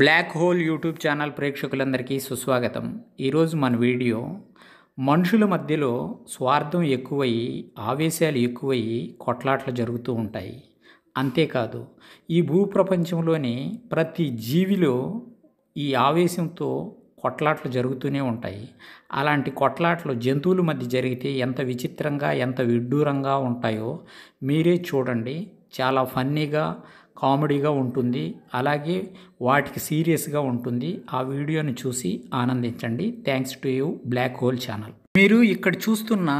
black hole YouTube channel ప్రేక్షకులందరికీ సుస్వాగతం ఈరోజు మన వీడియో మనుషుల మధ్యలో స్వార్థం ఎక్కువయ్యి ఆవేశాలు ఎక్కువయ్యి కొట్లాట్లు జరుగుతూ ఉంటాయి అంతేకాదు ఈ భూప్రపంచంలోని ప్రతి జీవిలో ఈ ఆవేశంతో కొట్లాట్లు జరుగుతూనే ఉంటాయి అలాంటి కొట్లాట్లు జంతువుల మధ్య జరిగితే ఎంత విచిత్రంగా ఎంత విడ్డూరంగా ఉంటాయో మీరే చూడండి చాలా ఫన్నీగా కామెడీగా ఉంటుంది అలాగే వాటికి సీరియస్గా ఉంటుంది ఆ వీడియోని చూసి ఆనందించండి thanks to you Black Hole channel మీరు ఇక్కడ చూస్తున్న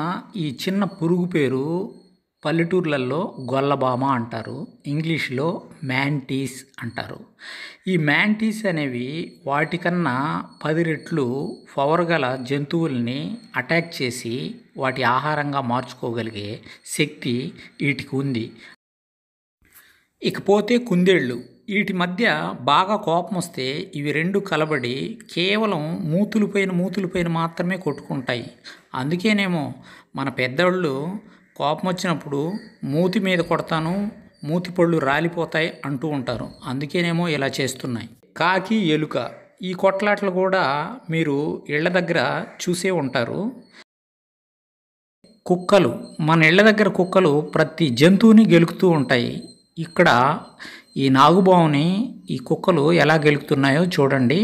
ఈ చిన్న పురుగు పేరు పల్లెటూర్లలో గొల్లబామ అంటారు ఇంగ్లీష్లో మ్యాంటీస్ అంటారు ఈ మ్యాంటీస్ అనేవి వాటికన్నా పది రెట్లు పవర్ గల జంతువుల్ని అటాక్ చేసి వాటి ఆహారంగా మార్చుకోగలిగే శక్తి వీటికి ఉంది ఇకపోతే కుందేళ్ళు వీటి మధ్య బాగా కోపం వస్తే ఇవి రెండు కలబడి కేవలం మూతులు పైన మూతులు పైన మాత్రమే కొట్టుకుంటాయి అందుకేనేమో మన పెద్దవాళ్ళు కోపం వచ్చినప్పుడు మూతి మీద కొడతాను మూతి పళ్ళు రాలిపోతాయి అంటూ ఉంటారు అందుకేనేమో ఇలా చేస్తున్నాయి కాకి ఎలుక ఈ కొట్లాట్లు కూడా మీరు ఇళ్ల దగ్గర చూసే ఉంటారు కుక్కలు మన ఇళ్ల దగ్గర కుక్కలు ప్రతి జంతువుని గెలుకుతూ ఉంటాయి ఇక్కడ ఈ నాగుబావుని ఈ కుక్కలు ఎలా గెలుపుతున్నాయో చూడండి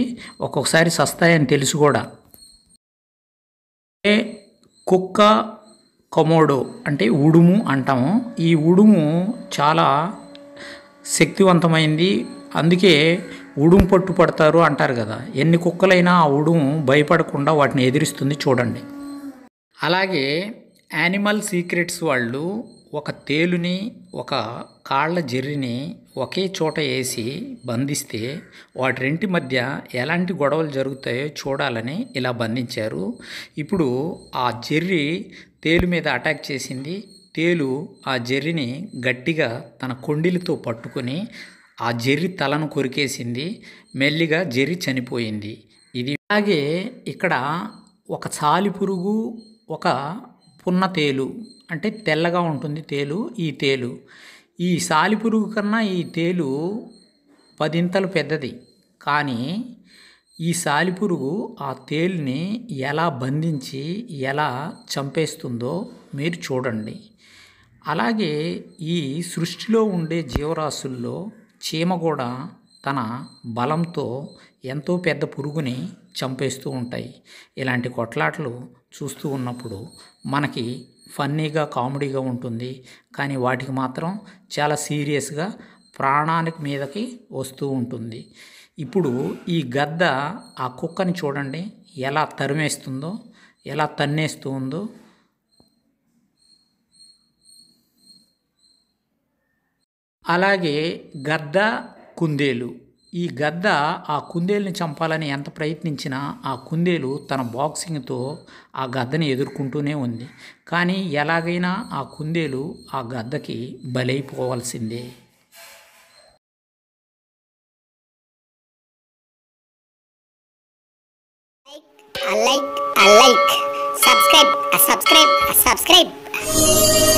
ఒక్కొక్కసారి సస్తాయని తెలుసు కూడా కుక్క కమోడో అంటే ఉడుము అంటాము ఈ ఉడుము చాలా శక్తివంతమైంది అందుకే ఉడుము పట్టు పడతారు అంటారు కదా ఎన్ని కుక్కలైనా ఆ ఉడుము భయపడకుండా వాటిని ఎదిరిస్తుంది చూడండి అలాగే యానిమల్ సీక్రెట్స్ వాళ్ళు ఒక తేలుని ఒక కాళ్ళ జెర్రిని ఒకే చోట వేసి బంధిస్తే వాటి రెంటి మధ్య ఎలాంటి గొడవలు జరుగుతాయో చూడాలని ఇలా బంధించారు ఇప్పుడు ఆ జెర్రి తేలు మీద అటాక్ చేసింది తేలు ఆ జెర్రిని గట్టిగా తన కొండిలతో పట్టుకొని ఆ జెర్రి తలను కొరికేసింది మెల్లిగా జెర్రి చనిపోయింది ఇది అలాగే ఇక్కడ ఒక చాలి పురుగు ఒక పున్న తేలు అంటే తెల్లగా ఉంటుంది తేలు ఈ తేలు ఈ సాలిపురుగు కన్నా ఈ తేలు పదింతలు పెద్దది కానీ ఈ సాలిపురుగు ఆ తేలుని ఎలా బంధించి ఎలా చంపేస్తుందో మీరు చూడండి అలాగే ఈ సృష్టిలో ఉండే జీవరాశుల్లో చీమ కూడా తన బలంతో ఎంతో పెద్ద పురుగుని చంపేస్తూ ఉంటాయి ఇలాంటి కొట్లాట్లు చూస్తూ ఉన్నప్పుడు మనకి ఫన్నీగా కామెడీగా ఉంటుంది కానీ వాటికి మాత్రం చాలా సీరియస్గా ప్రాణానికి మీదకి వస్తూ ఉంటుంది ఇప్పుడు ఈ గద్ద ఆ కుక్కని చూడండి ఎలా తరిమేస్తుందో ఎలా తన్నేస్తూ ఉందో అలాగే గద్ద కుందేలు ఈ గద్ద ఆ కుందేలుని చంపాలని ఎంత ప్రయత్నించినా ఆ కుందేలు తన బాక్సింగ్తో ఆ గద్దని ఎదుర్కొంటూనే ఉంది కానీ ఎలాగైనా ఆ కుందేలు ఆ గద్దకి బలైపోవాల్సిందే సబ్స్క్రైబ్ సబ్స్క్రైబ్ సబ్స్క్రైబ్